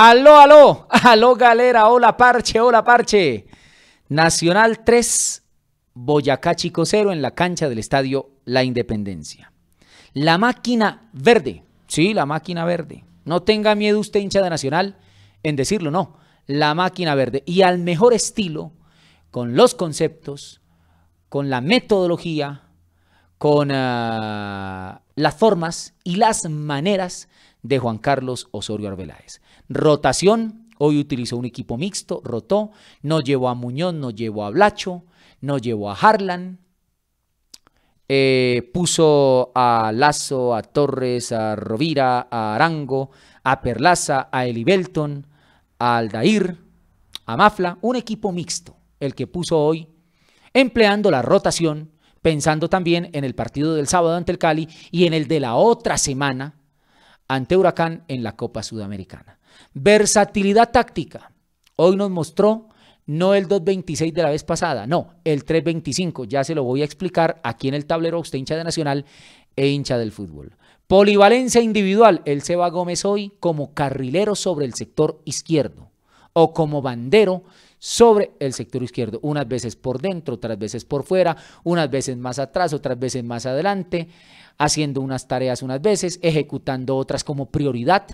Aló, aló, aló galera, hola parche, hola parche. Nacional 3, Boyacá Chico 0 en la cancha del estadio La Independencia. La máquina verde, sí, la máquina verde. No tenga miedo usted hincha de Nacional en decirlo, no. La máquina verde. Y al mejor estilo, con los conceptos, con la metodología, con ah, las formas y las maneras de Juan Carlos Osorio Arbeláez. Rotación, hoy utilizó un equipo mixto, rotó, no llevó a Muñoz, no llevó a Blacho, no llevó a Harlan, eh, puso a Lazo, a Torres, a Rovira, a Arango, a Perlaza, a Eli Belton, a Aldair, a Mafla, un equipo mixto, el que puso hoy, empleando la rotación, pensando también en el partido del sábado ante el Cali y en el de la otra semana ante Huracán en la Copa Sudamericana. Versatilidad táctica. Hoy nos mostró no el 2.26 de la vez pasada, no, el 3.25. Ya se lo voy a explicar aquí en el tablero, usted hincha de Nacional e hincha del fútbol. Polivalencia individual, el Seba Gómez hoy como carrilero sobre el sector izquierdo o como bandero sobre el sector izquierdo, unas veces por dentro, otras veces por fuera, unas veces más atrás, otras veces más adelante, haciendo unas tareas unas veces, ejecutando otras como prioridad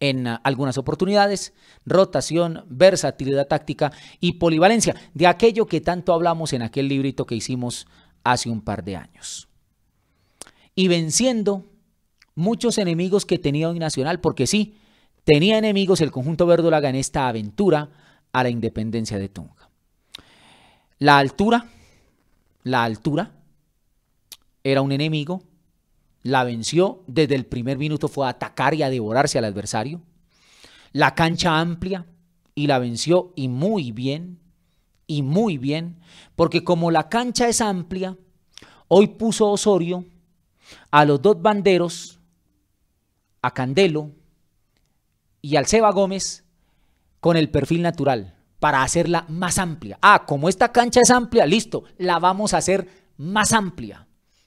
en ah, algunas oportunidades, rotación, versatilidad táctica y polivalencia, de aquello que tanto hablamos en aquel librito que hicimos hace un par de años. Y venciendo muchos enemigos que tenía hoy Nacional, porque sí, tenía enemigos el conjunto verdolaga en esta aventura, a la independencia de Tunja. La altura, la altura era un enemigo, la venció, desde el primer minuto fue a atacar y a devorarse al adversario. La cancha amplia y la venció y muy bien, y muy bien, porque como la cancha es amplia, hoy puso Osorio a los dos banderos, a Candelo y al Seba Gómez, con el perfil natural para hacerla más amplia. Ah, como esta cancha es amplia, listo, la vamos a hacer más amplia.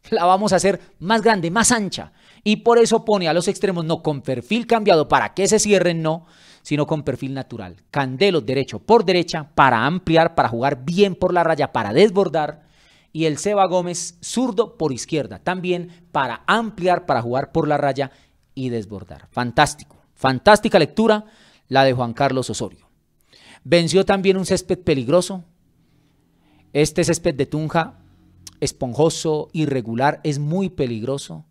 La vamos a hacer más grande, más ancha. Y por eso pone a los extremos no con perfil cambiado para que se cierren, no, sino con perfil natural. Candelo derecho por derecha para ampliar, para jugar bien por la raya, para desbordar. Y el Seba Gómez zurdo por izquierda, también para ampliar, para jugar por la raya y desbordar. Fantástico, fantástica lectura la de Juan Carlos Osorio. Venció también un césped peligroso. Este césped de Tunja, esponjoso, irregular, es muy peligroso.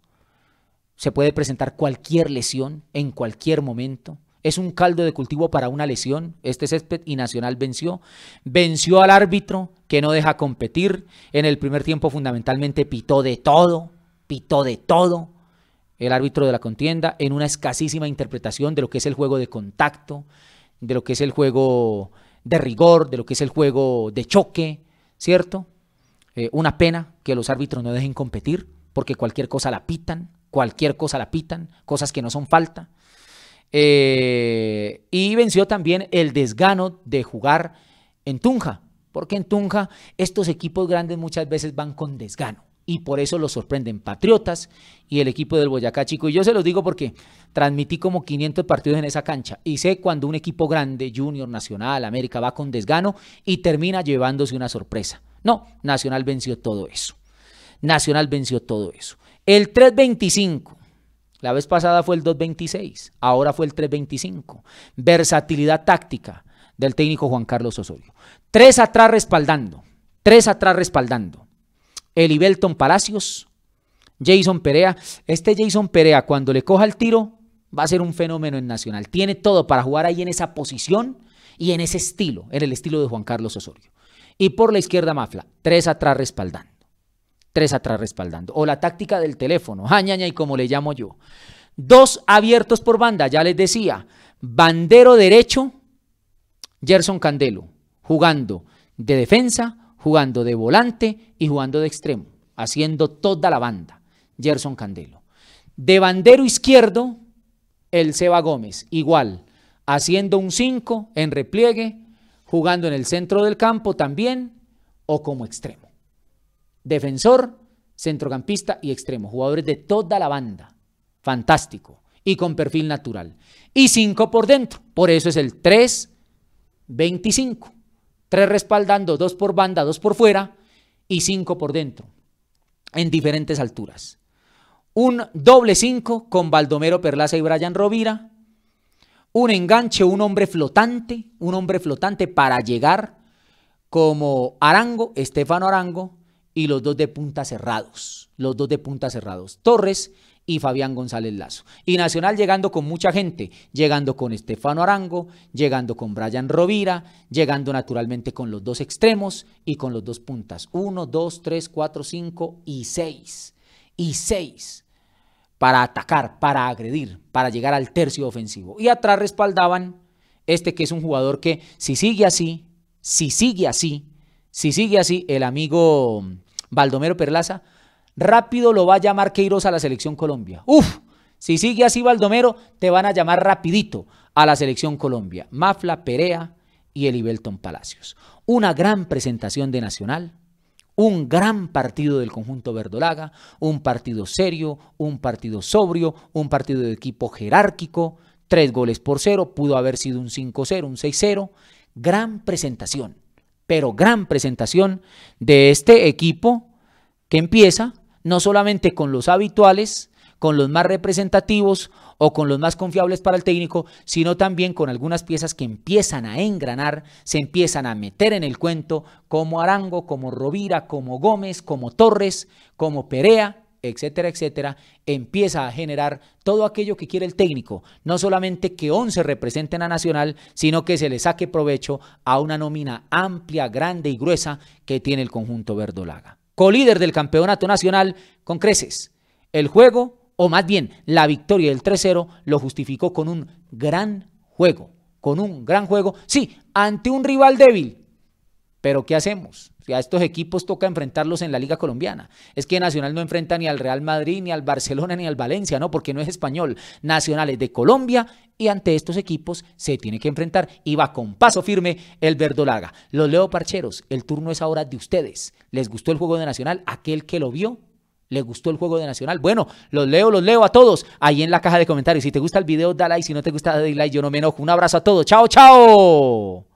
Se puede presentar cualquier lesión en cualquier momento. Es un caldo de cultivo para una lesión. Este césped y Nacional venció. Venció al árbitro que no deja competir. En el primer tiempo fundamentalmente pitó de todo, pitó de todo el árbitro de la contienda, en una escasísima interpretación de lo que es el juego de contacto, de lo que es el juego de rigor, de lo que es el juego de choque, ¿cierto? Eh, una pena que los árbitros no dejen competir, porque cualquier cosa la pitan, cualquier cosa la pitan, cosas que no son falta. Eh, y venció también el desgano de jugar en Tunja, porque en Tunja estos equipos grandes muchas veces van con desgano y por eso los sorprenden Patriotas y el equipo del Boyacá Chico. Y yo se los digo porque transmití como 500 partidos en esa cancha y sé cuando un equipo grande, Junior, Nacional, América, va con desgano y termina llevándose una sorpresa. No, Nacional venció todo eso. Nacional venció todo eso. El 325. La vez pasada fue el 226, ahora fue el 325. Versatilidad táctica del técnico Juan Carlos Osorio. Tres atrás respaldando, tres atrás respaldando. Belton Palacios, Jason Perea. Este Jason Perea, cuando le coja el tiro, va a ser un fenómeno en Nacional. Tiene todo para jugar ahí en esa posición y en ese estilo, en el estilo de Juan Carlos Osorio. Y por la izquierda, Mafla, tres atrás respaldando. Tres atrás respaldando. O la táctica del teléfono, jañaña y como le llamo yo. Dos abiertos por banda, ya les decía. Bandero derecho, Gerson Candelo, jugando de defensa jugando de volante y jugando de extremo, haciendo toda la banda, Gerson Candelo. De bandero izquierdo, el Seba Gómez, igual, haciendo un 5 en repliegue, jugando en el centro del campo también o como extremo. Defensor, centrocampista y extremo, jugadores de toda la banda, fantástico y con perfil natural. Y 5 por dentro, por eso es el 3-25. Tres respaldando, dos por banda, dos por fuera y cinco por dentro, en diferentes alturas. Un doble cinco con Baldomero Perlaza y Brian Rovira. Un enganche, un hombre flotante, un hombre flotante para llegar como Arango, Estefano Arango y los dos de punta cerrados, los dos de punta cerrados. Torres y Fabián González Lazo. Y Nacional llegando con mucha gente, llegando con Estefano Arango, llegando con Brian Rovira, llegando naturalmente con los dos extremos y con los dos puntas. Uno, dos, tres, cuatro, cinco y seis. Y seis para atacar, para agredir, para llegar al tercio ofensivo. Y atrás respaldaban este que es un jugador que si sigue así, si sigue así, si sigue así, el amigo Baldomero Perlaza rápido lo va a llamar Queiroz a la selección Colombia. Uf, si sigue así Baldomero, te van a llamar rapidito a la selección Colombia. Mafla Perea y Elibelton Palacios. Una gran presentación de Nacional, un gran partido del conjunto verdolaga, un partido serio, un partido sobrio, un partido de equipo jerárquico, tres goles por cero, pudo haber sido un 5-0, un 6-0. Gran presentación, pero gran presentación de este equipo que empieza no solamente con los habituales, con los más representativos o con los más confiables para el técnico, sino también con algunas piezas que empiezan a engranar, se empiezan a meter en el cuento, como Arango, como Rovira, como Gómez, como Torres, como Perea, etcétera, etcétera, empieza a generar todo aquello que quiere el técnico. No solamente que 11 representen a Nacional, sino que se le saque provecho a una nómina amplia, grande y gruesa que tiene el conjunto verdolaga colíder del campeonato nacional con creces. El juego, o más bien la victoria del 3-0, lo justificó con un gran juego, con un gran juego, sí, ante un rival débil, pero ¿qué hacemos? A estos equipos toca enfrentarlos en la Liga Colombiana. Es que Nacional no enfrenta ni al Real Madrid, ni al Barcelona, ni al Valencia, ¿no? Porque no es español. Nacional es de Colombia y ante estos equipos se tiene que enfrentar. Y va con paso firme el verdolaga. Los leo parcheros, el turno es ahora de ustedes. ¿Les gustó el juego de Nacional? Aquel que lo vio, ¿Le gustó el juego de Nacional? Bueno, los leo, los leo a todos ahí en la caja de comentarios. Si te gusta el video, dale like. Si no te gusta, dale like. Yo no me enojo. Un abrazo a todos. Chao, chao.